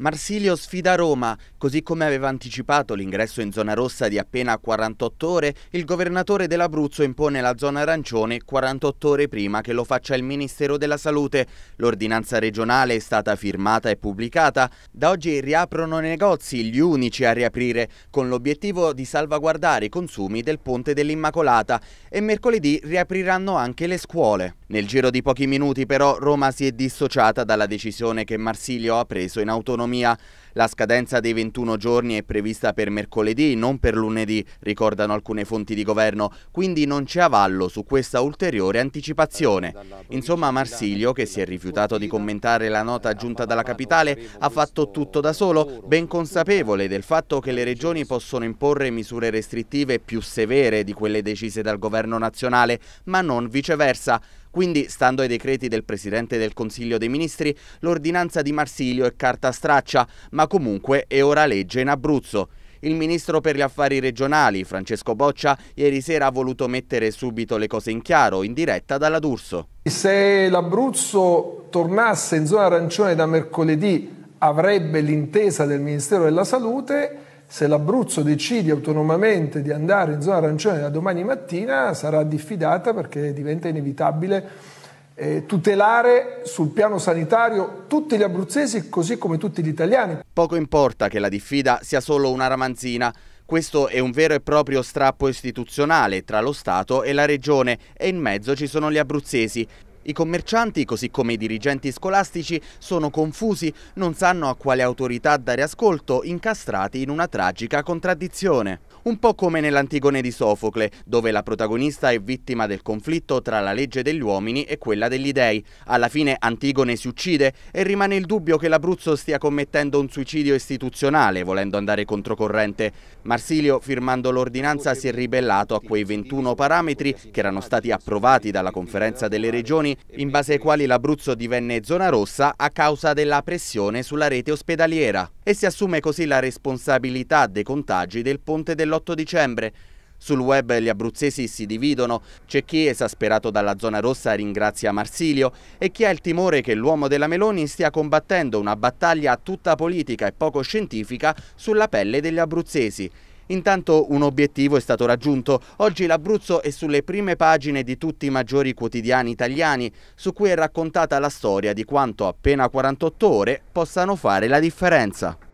Marsilio sfida Roma. Così come aveva anticipato l'ingresso in zona rossa di appena 48 ore, il governatore dell'Abruzzo impone la zona arancione 48 ore prima che lo faccia il Ministero della Salute. L'ordinanza regionale è stata firmata e pubblicata. Da oggi riaprono i negozi, gli unici a riaprire, con l'obiettivo di salvaguardare i consumi del Ponte dell'Immacolata. E mercoledì riapriranno anche le scuole. Nel giro di pochi minuti però Roma si è dissociata dalla decisione che Marsilio ha preso in autonomia dell'economia. La scadenza dei 21 giorni è prevista per mercoledì, non per lunedì, ricordano alcune fonti di governo, quindi non c'è avallo su questa ulteriore anticipazione. Insomma Marsilio, che si è rifiutato di commentare la nota giunta dalla capitale, ha fatto tutto da solo, ben consapevole del fatto che le regioni possono imporre misure restrittive più severe di quelle decise dal governo nazionale, ma non viceversa. Quindi, stando ai decreti del Presidente del Consiglio dei Ministri, l'ordinanza di Marsilio è carta straccia, ma comunque è ora legge in Abruzzo. Il ministro per gli affari regionali, Francesco Boccia, ieri sera ha voluto mettere subito le cose in chiaro, in diretta dalla D'Urso. Se l'Abruzzo tornasse in zona arancione da mercoledì, avrebbe l'intesa del Ministero della Salute se l'Abruzzo decide autonomamente di andare in zona arancione da domani mattina sarà diffidata perché diventa inevitabile eh, tutelare sul piano sanitario tutti gli abruzzesi così come tutti gli italiani. Poco importa che la diffida sia solo una ramanzina, questo è un vero e proprio strappo istituzionale tra lo Stato e la Regione e in mezzo ci sono gli abruzzesi i commercianti, così come i dirigenti scolastici, sono confusi, non sanno a quale autorità dare ascolto, incastrati in una tragica contraddizione un po' come nell'Antigone di Sofocle, dove la protagonista è vittima del conflitto tra la legge degli uomini e quella degli dei. Alla fine Antigone si uccide e rimane il dubbio che l'Abruzzo stia commettendo un suicidio istituzionale, volendo andare controcorrente. Marsilio, firmando l'ordinanza, si è ribellato a quei 21 parametri che erano stati approvati dalla conferenza delle regioni, in base ai quali l'Abruzzo divenne zona rossa a causa della pressione sulla rete ospedaliera e si assume così la responsabilità dei contagi del ponte dell'8 dicembre. Sul web gli abruzzesi si dividono, c'è chi esasperato dalla zona rossa ringrazia Marsilio e chi ha il timore che l'uomo della Meloni stia combattendo una battaglia tutta politica e poco scientifica sulla pelle degli abruzzesi. Intanto un obiettivo è stato raggiunto. Oggi l'Abruzzo è sulle prime pagine di tutti i maggiori quotidiani italiani, su cui è raccontata la storia di quanto appena 48 ore possano fare la differenza.